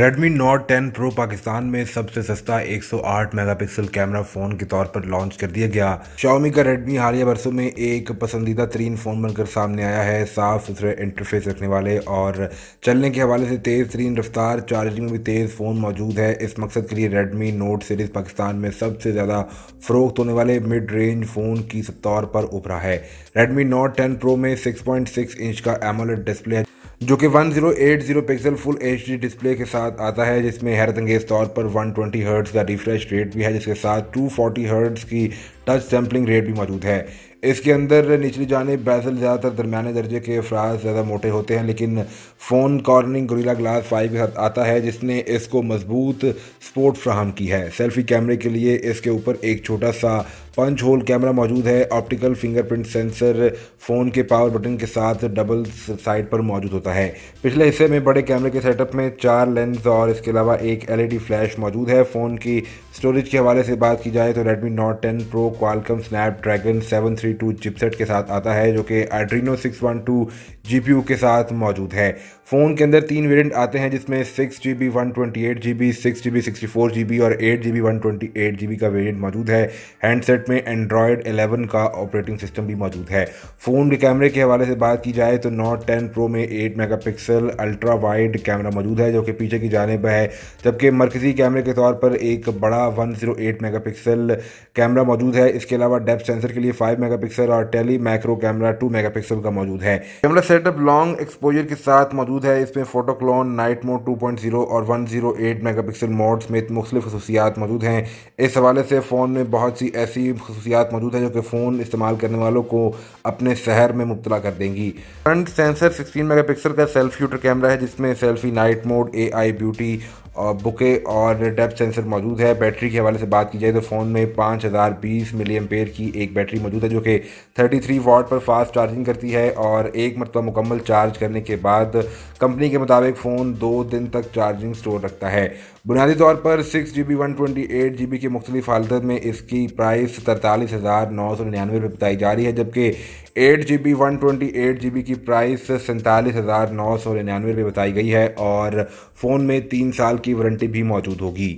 Redmi note 10 pro Pakistan में सबसे सस्ता 108 मेगापिक्सल कैमरा फ़ोन के तौर पर लॉन्च कर दिया गया Xiaomi का रेडमी हालिया बरसों में एक पसंदीदा तरीन फ़ोन बनकर सामने आया है साफ सुथरे इंटरफेस रखने वाले और चलने के हवाले से तेज़ तरीन रफ्तार चार्जिंग में भी तेज़ फ़ोन मौजूद है इस मकसद के लिए रेडमी नोट सीरीज़ पाकिस्तान में सबसे ज़्यादा फ़रोख्त होने वाले मिड रेंज फ़ोन की तौर पर उभरा है रेडमी नोट टेन प्रो में सिक्स इंच का एमोलेट डिस्प्ले है जो कि 1080 पिक्सल फुल एच डिस्प्ले के साथ आता है जिसमें हैरत अंगेज तौर पर 120 ट्वेंटी हर्ट्स का रिफ्रेश रेट भी है जिसके साथ 240 हर्ट्स की टच सैम्पलिंग रेट भी मौजूद है इसके अंदर निचली जाने बैसल ज़्यादातर दरमियाने दर्जे के अफराज ज़्यादा मोटे होते हैं लेकिन phone Corning Gorilla glass five के साथ आता है जिसने इसको मजबूत स्पोर्ट फ्राहम की है सेल्फी कैमरे के लिए इसके ऊपर एक छोटा सा पंच होल कैमरा मौजूद है ऑप्टिकल फिंगरप्रिंट सेंसर फ़ोन के पावर बटन के साथ डबल साइड पर मौजूद होता है पिछले हिस्से में बड़े कैमरे के सेटअप में चार लेंस और इसके अलावा एक एलईडी फ्लैश मौजूद है फ़ोन की स्टोरेज के हवाले से बात की जाए तो Redmi Note 10 Pro Qualcomm Snapdragon three three two chipset के साथ आता है जो कि Adreno six one two G P U के साथ मौजूद है फ़ोन के अंदर तीन वेरिएंट आते हैं जिसमें six G B one twenty eight G B six G B sixty four G B और eight G B one twenty eight G B का वेरिएंट मौजूद है हैंडसेट में एंड्रॉयड एलेवन का ऑपरेटिंग सिस्टम भी मौजूद है फ़ोन के कैमरे के हवाले से बात की जाए तो नोट टेन प्रो में eight mega pixel ultra wide camera मौजूद है जो कि पीछे की जानेब है जबकि मरकजी कैमरे के तौर पर एक बड़ा one zero eight mega pixel camera मौजूद है इसके अलावा डेप्थ सेंसर के लिए फाइव मेगा मेगापिक्सल और tele macro camera two megapixel का मौजूद है कैमरा सेटअप लॉन्ग एक्सपोजर के साथ मौजूद है इसमें फोटो क्लोन नाइट मोड 2.0 और 108 मेगापिक्सल मोड में मुख्तलिफ खसूसियात मौजूद हैं इस हवाले से फ़ोन में बहुत सी ऐसी खसूसियात मौजूद हैं जो कि फ़ोन इस्तेमाल करने वालों को अपने शहर में मुबतला कर देंगी फ्रंट सेंसर सिक्सटीन मेगा का सेल्फ शूटर कैमरा है जिसमें selfie night mode A I beauty और बुके और डेप्थ सेंसर मौजूद है बैटरी के हवाले से बात की जाए तो फ़ोन में पाँच हज़ार बीस मिली पेयर की एक बैटरी मौजूद है जो कि थर्टी थ्री वाट पर फास्ट चार्जिंग करती है और एक मरतबा मुकम्मल चार्ज करने के बाद कंपनी के मुताबिक फ़ोन दो दिन तक चार्जिंग स्टोर रखता है बुनियादी तौर पर six G B one twenty eight G B की मुख्तलिफ हालत में इसकी प्राइस तरतालीस हज़ार नौ सौ निन्यानवे रुपये बताई जा रही है जबकि eight G B one twenty eight G B की प्राइस सैंतालीस हज़ार नौ सौ निन्यानवे रुपये बताई गई है और फ़ोन में तीन साल की वारंटी भी मौजूद होगी